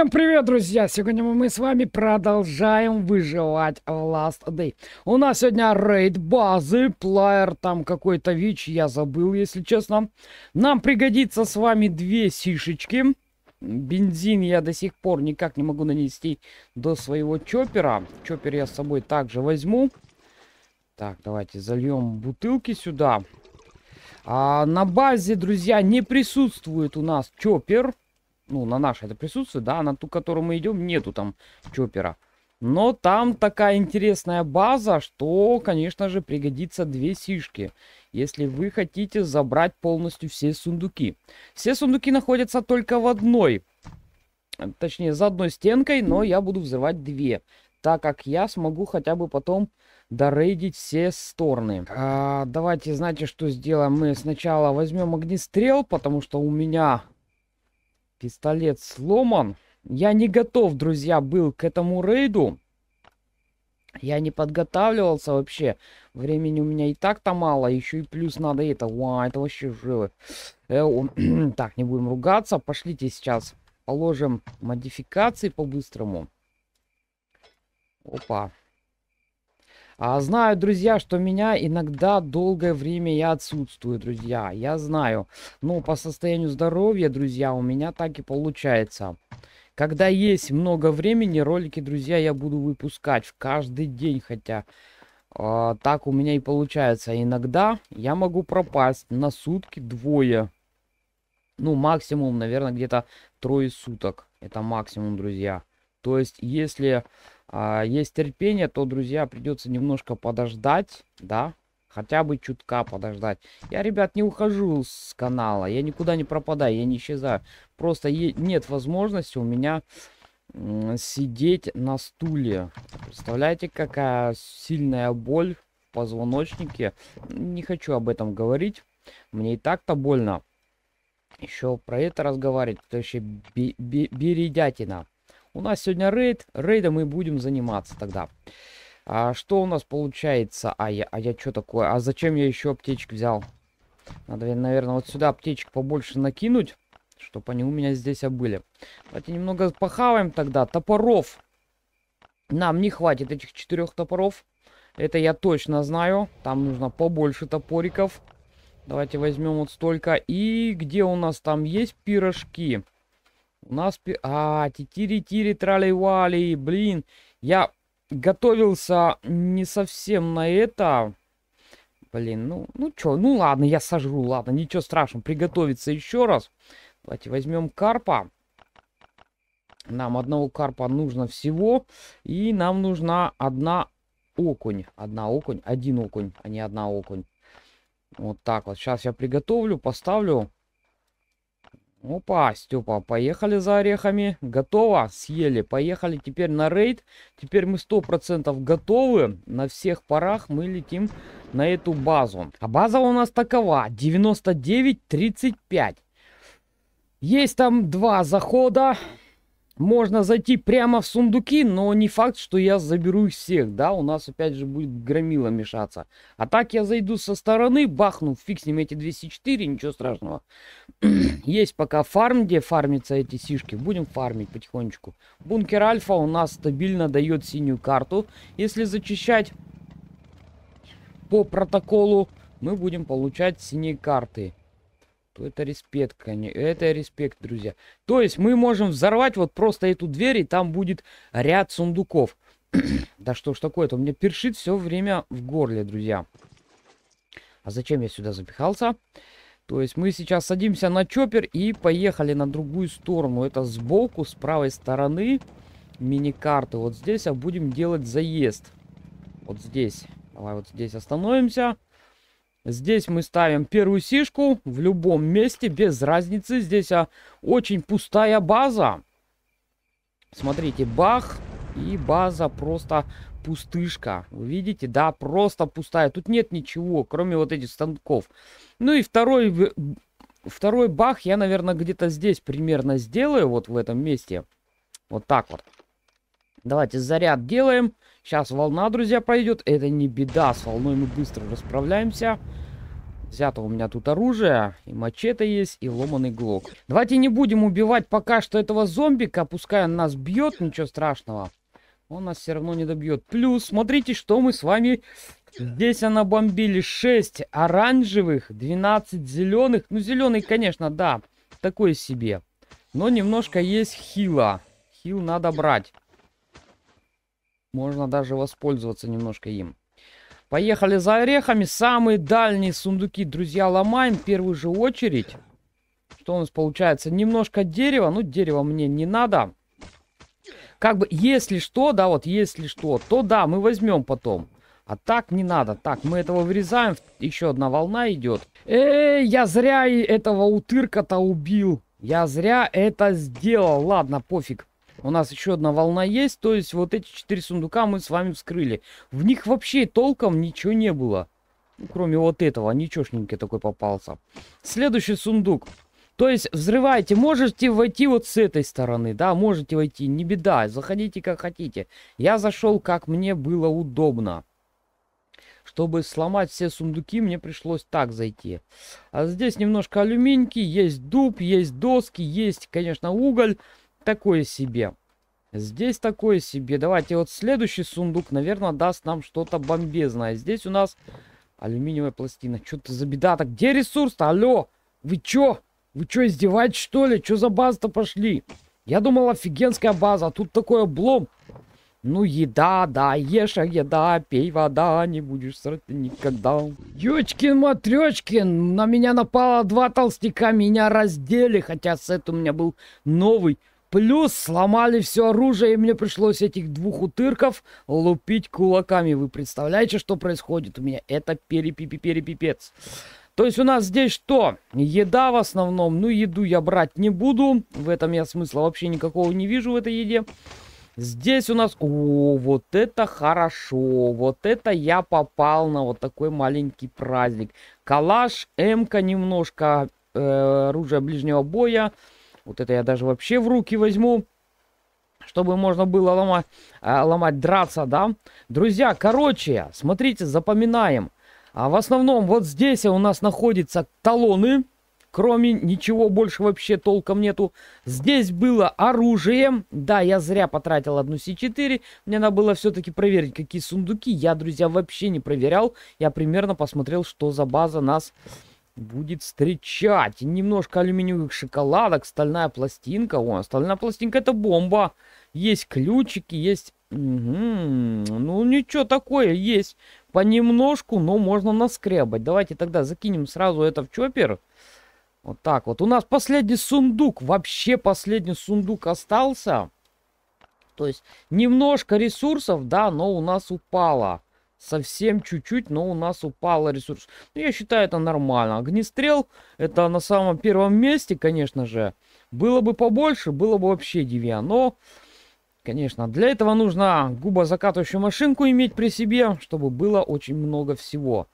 Всем привет, друзья! Сегодня мы с вами продолжаем выживать в Last Day. У нас сегодня рейд базы, плеер там какой-то ВИЧ, я забыл, если честно. Нам пригодится с вами две сишечки. Бензин я до сих пор никак не могу нанести до своего чопера. Чоппер я с собой также возьму. Так, давайте зальем бутылки сюда. А на базе, друзья, не присутствует у нас чоппер. Чоппер ну, на нашей это присутствует, да, на ту, которую мы идем, нету там чопера. Но там такая интересная база, что, конечно же, пригодится две сишки, если вы хотите забрать полностью все сундуки. Все сундуки находятся только в одной, точнее, за одной стенкой, но я буду взрывать две, так как я смогу хотя бы потом дорейдить все стороны. А, давайте, знаете, что сделаем? Мы сначала возьмем огнестрел, потому что у меня Пистолет сломан. Я не готов, друзья, был к этому рейду. Я не подготавливался вообще. Времени у меня и так-то мало. Еще и плюс надо это. Уа, это вообще живо. Э, он... так, не будем ругаться. Пошлите сейчас. Положим модификации по-быстрому. Опа. А знаю, друзья, что меня иногда долгое время я отсутствую, друзья. Я знаю. Но ну, по состоянию здоровья, друзья, у меня так и получается. Когда есть много времени, ролики, друзья, я буду выпускать в каждый день, хотя э, так у меня и получается. Иногда я могу пропасть на сутки двое. Ну, максимум, наверное, где-то трое суток. Это максимум, друзья. То есть, если а, есть терпение, то, друзья, придется немножко подождать, да, хотя бы чутка подождать. Я, ребят, не ухожу с канала, я никуда не пропадаю, я не исчезаю. Просто нет возможности у меня сидеть на стуле. Представляете, какая сильная боль в позвоночнике. Не хочу об этом говорить, мне и так-то больно. Еще про это разговаривать, то еще бередятина. У нас сегодня рейд. Рейдом мы будем заниматься тогда. А что у нас получается? А я, а я что такое? А зачем я еще аптечек взял? Надо, наверное, вот сюда аптечек побольше накинуть, чтобы они у меня здесь были. Давайте немного похаваем тогда. Топоров. Нам не хватит этих четырех топоров. Это я точно знаю. Там нужно побольше топориков. Давайте возьмем вот столько. И где у нас там есть пирожки? Пирожки. У нас... А, тири тири трали-вали, блин. Я готовился не совсем на это. Блин, ну, ну чё, ну ладно, я сожру, ладно, ничего страшного. Приготовиться еще раз. Давайте возьмем карпа. Нам одного карпа нужно всего. И нам нужна одна окунь. Одна окунь, один окунь, а не одна окунь. Вот так вот. Сейчас я приготовлю, поставлю. Опа, Степа, поехали за орехами. Готово, съели. Поехали теперь на рейд. Теперь мы 100% готовы. На всех парах мы летим на эту базу. А база у нас такова. 99-35. Есть там два захода. Можно зайти прямо в сундуки, но не факт, что я заберу их всех, да, у нас опять же будет громила мешаться. А так я зайду со стороны, бахну, фиг с ним эти 204, ничего страшного. Есть пока фарм, где фармятся эти сишки, будем фармить потихонечку. Бункер Альфа у нас стабильно дает синюю карту, если зачищать по протоколу, мы будем получать синие карты то это респект, конечно. Это респект, друзья. То есть мы можем взорвать вот просто эту дверь, и там будет ряд сундуков. да что ж такое-то? У меня першит все время в горле, друзья. А зачем я сюда запихался? То есть мы сейчас садимся на чоппер и поехали на другую сторону. Это сбоку, с правой стороны мини-карты. Вот здесь а будем делать заезд. Вот здесь. Давай вот здесь остановимся. Здесь мы ставим первую сишку в любом месте, без разницы. Здесь а, очень пустая база. Смотрите, бах, и база просто пустышка. Вы видите, да, просто пустая. Тут нет ничего, кроме вот этих станков. Ну и второй, второй бах я, наверное, где-то здесь примерно сделаю, вот в этом месте. Вот так вот. Давайте заряд делаем. Сейчас волна, друзья, пройдет. Это не беда. С волной мы быстро расправляемся. Взято у меня тут оружие. И мачете есть, и ломаный глок. Давайте не будем убивать пока что этого зомбика. Пускай он нас бьет, ничего страшного. Он нас все равно не добьет. Плюс, смотрите, что мы с вами... Здесь она бомбили 6 оранжевых, 12 зеленых. Ну, зеленый, конечно, да, такой себе. Но немножко есть хила. Хил надо брать. Можно даже воспользоваться немножко им. Поехали за орехами. Самые дальние сундуки, друзья, ломаем. В первую же очередь. Что у нас получается? Немножко дерева. Ну, дерева мне не надо. Как бы, если что, да, вот, если что, то да, мы возьмем потом. А так не надо. Так, мы этого вырезаем. Еще одна волна идет. Эй, я зря этого утырка-то убил. Я зря это сделал. Ладно, пофиг. У нас еще одна волна есть, то есть вот эти четыре сундука мы с вами вскрыли. В них вообще толком ничего не было. Ну, кроме вот этого, ничешненький такой попался. Следующий сундук. То есть взрывайте, можете войти вот с этой стороны, да, можете войти, не беда, заходите как хотите. Я зашел, как мне было удобно. Чтобы сломать все сундуки, мне пришлось так зайти. А здесь немножко алюминьки, есть дуб, есть доски, есть, конечно, уголь такое себе. Здесь такое себе. Давайте вот следующий сундук, наверное, даст нам что-то бомбезное. Здесь у нас алюминиевая пластина. Что то за беда Так Где ресурс-то? Алло! Вы чё? Вы чё, издевать что ли? Чё за база-то пошли? Я думал, офигенская база, а тут такой облом. Ну, еда, да, ешь, а еда, пей вода, не будешь срать никогда. Ёчкин, матрёчкин, на меня напало два толстяка, меня раздели, хотя сет у меня был новый. Плюс сломали все оружие, и мне пришлось этих двух утырков лупить кулаками. Вы представляете, что происходит у меня? Это перепипи-перепипец. То есть у нас здесь что? Еда в основном. Ну, еду я брать не буду. В этом я смысла вообще никакого не вижу в этой еде. Здесь у нас... О, вот это хорошо. Вот это я попал на вот такой маленький праздник. Калаш, МК немножко, э, оружие ближнего боя. Вот это я даже вообще в руки возьму чтобы можно было ломать, а, ломать, драться, да? Друзья, короче, смотрите, запоминаем. А в основном вот здесь у нас находятся талоны, кроме ничего больше вообще толком нету. Здесь было оружие, да, я зря потратил одну С4, мне надо было все-таки проверить, какие сундуки. Я, друзья, вообще не проверял, я примерно посмотрел, что за база нас будет встречать. немножко алюминиевых шоколадок, стальная пластинка. О, стальная пластинка это бомба. Есть ключики, есть... Угу. Ну, ничего такое есть. Понемножку, но можно наскребать. Давайте тогда закинем сразу это в чоппер. Вот так вот. У нас последний сундук. Вообще последний сундук остался. То есть немножко ресурсов, да, но у нас упало. Совсем чуть-чуть, но у нас упал ресурс. Ну, я считаю, это нормально. Огнестрел, это на самом первом месте, конечно же. Было бы побольше, было бы вообще девиа. Но, конечно, для этого нужно губозакатывающую машинку иметь при себе, чтобы было очень много всего.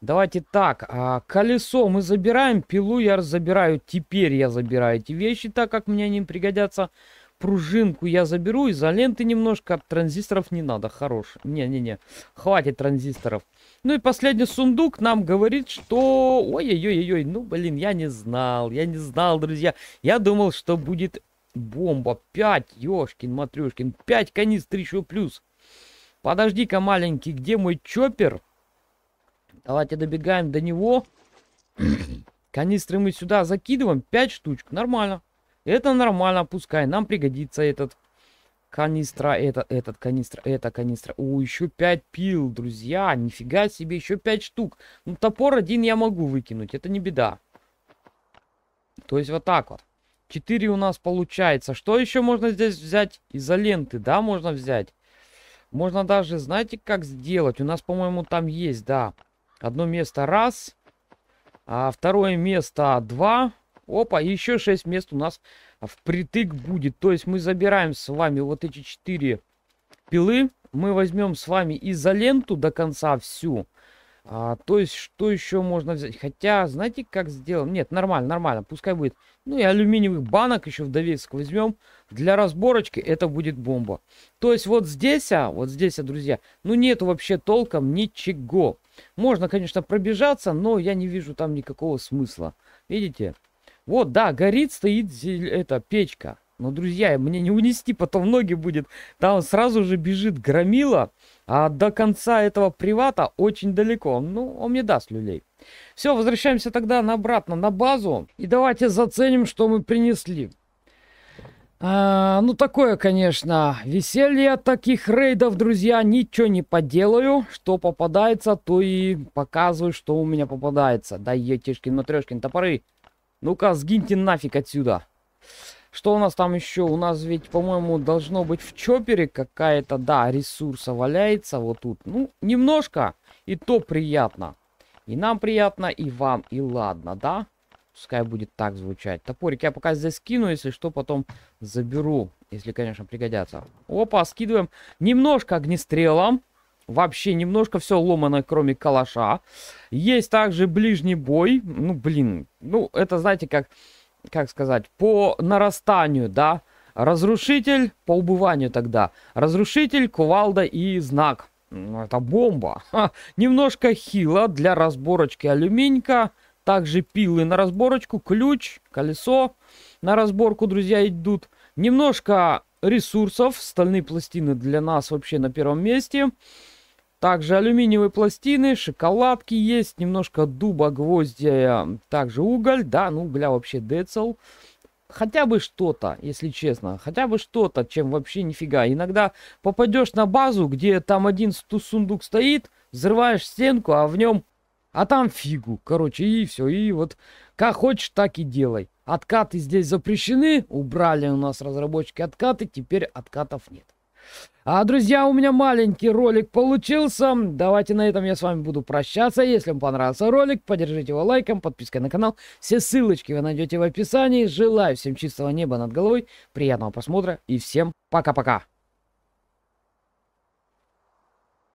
Давайте так, а, колесо мы забираем, пилу я забираю, теперь я забираю эти вещи, так как мне они пригодятся пружинку я заберу, изоленты немножко, а транзисторов не надо, хорош. Не-не-не, хватит транзисторов. Ну и последний сундук нам говорит, что... Ой-ой-ой-ой, ну блин, я не знал, я не знал, друзья. Я думал, что будет бомба. 5, ёшкин, матрешкин 5 канистр еще плюс. Подожди-ка, маленький, где мой чоппер? Давайте добегаем до него. Канистры мы сюда закидываем, 5 штучек, нормально. Это нормально, пускай. Нам пригодится этот канистра, этот, этот канистра, это канистра. О, еще 5 пил, друзья. Нифига себе, еще 5 штук. Ну, топор один я могу выкинуть, это не беда. То есть вот так вот. 4 у нас получается. Что еще можно здесь взять? Изоленты, да, можно взять. Можно даже, знаете, как сделать? У нас, по-моему, там есть, да. Одно место раз, а второе место два. Опа, еще 6 мест у нас впритык будет. То есть мы забираем с вами вот эти 4 пилы. Мы возьмем с вами изоленту до конца всю. А, то есть, что еще можно взять? Хотя, знаете, как сделаем? Нет, нормально, нормально, пускай будет. Ну и алюминиевых банок еще в довесок возьмем. Для разборочки это будет бомба. То есть, вот здесь, а, вот здесь, а, друзья, ну нету вообще толком ничего. Можно, конечно, пробежаться, но я не вижу там никакого смысла. Видите? Вот, да, горит, стоит эта печка. Но, друзья, мне не унести, потом ноги будет. Там сразу же бежит громила, а до конца этого привата очень далеко. Ну, он мне даст люлей. Все, возвращаемся тогда обратно на базу. И давайте заценим, что мы принесли. А, ну, такое, конечно, веселье от таких рейдов, друзья, ничего не поделаю. Что попадается, то и показываю, что у меня попадается. Да, етишкин, матрешкин, топоры. Ну-ка, сгиньте нафиг отсюда. Что у нас там еще? У нас ведь, по-моему, должно быть в чопере какая-то, да, ресурса валяется вот тут. Ну, немножко, и то приятно. И нам приятно, и вам, и ладно, да? Пускай будет так звучать. Топорик я пока здесь скину, если что, потом заберу, если, конечно, пригодятся. Опа, скидываем немножко огнестрелом. Вообще немножко все ломано, кроме калаша. Есть также ближний бой. Ну, блин, ну, это, знаете, как, как сказать, по нарастанию, да. Разрушитель, по убыванию тогда. Разрушитель, кувалда и знак. Ну, это бомба. Ха. Немножко хила для разборочки алюминька. Также пилы на разборочку, ключ, колесо на разборку, друзья, идут. Немножко ресурсов. Стальные пластины для нас вообще на первом месте. Также алюминиевые пластины, шоколадки есть, немножко дуба, гвоздя, э, также уголь, да, ну угля вообще децл. Хотя бы что-то, если честно, хотя бы что-то, чем вообще нифига. Иногда попадешь на базу, где там один сундук стоит, взрываешь стенку, а в нем, а там фигу, короче, и все, и вот как хочешь, так и делай. Откаты здесь запрещены, убрали у нас разработчики откаты, теперь откатов нет. А, друзья, у меня маленький ролик получился. Давайте на этом я с вами буду прощаться. Если вам понравился ролик, поддержите его лайком, подпиской на канал. Все ссылочки вы найдете в описании. Желаю всем чистого неба над головой, приятного просмотра и всем пока-пока.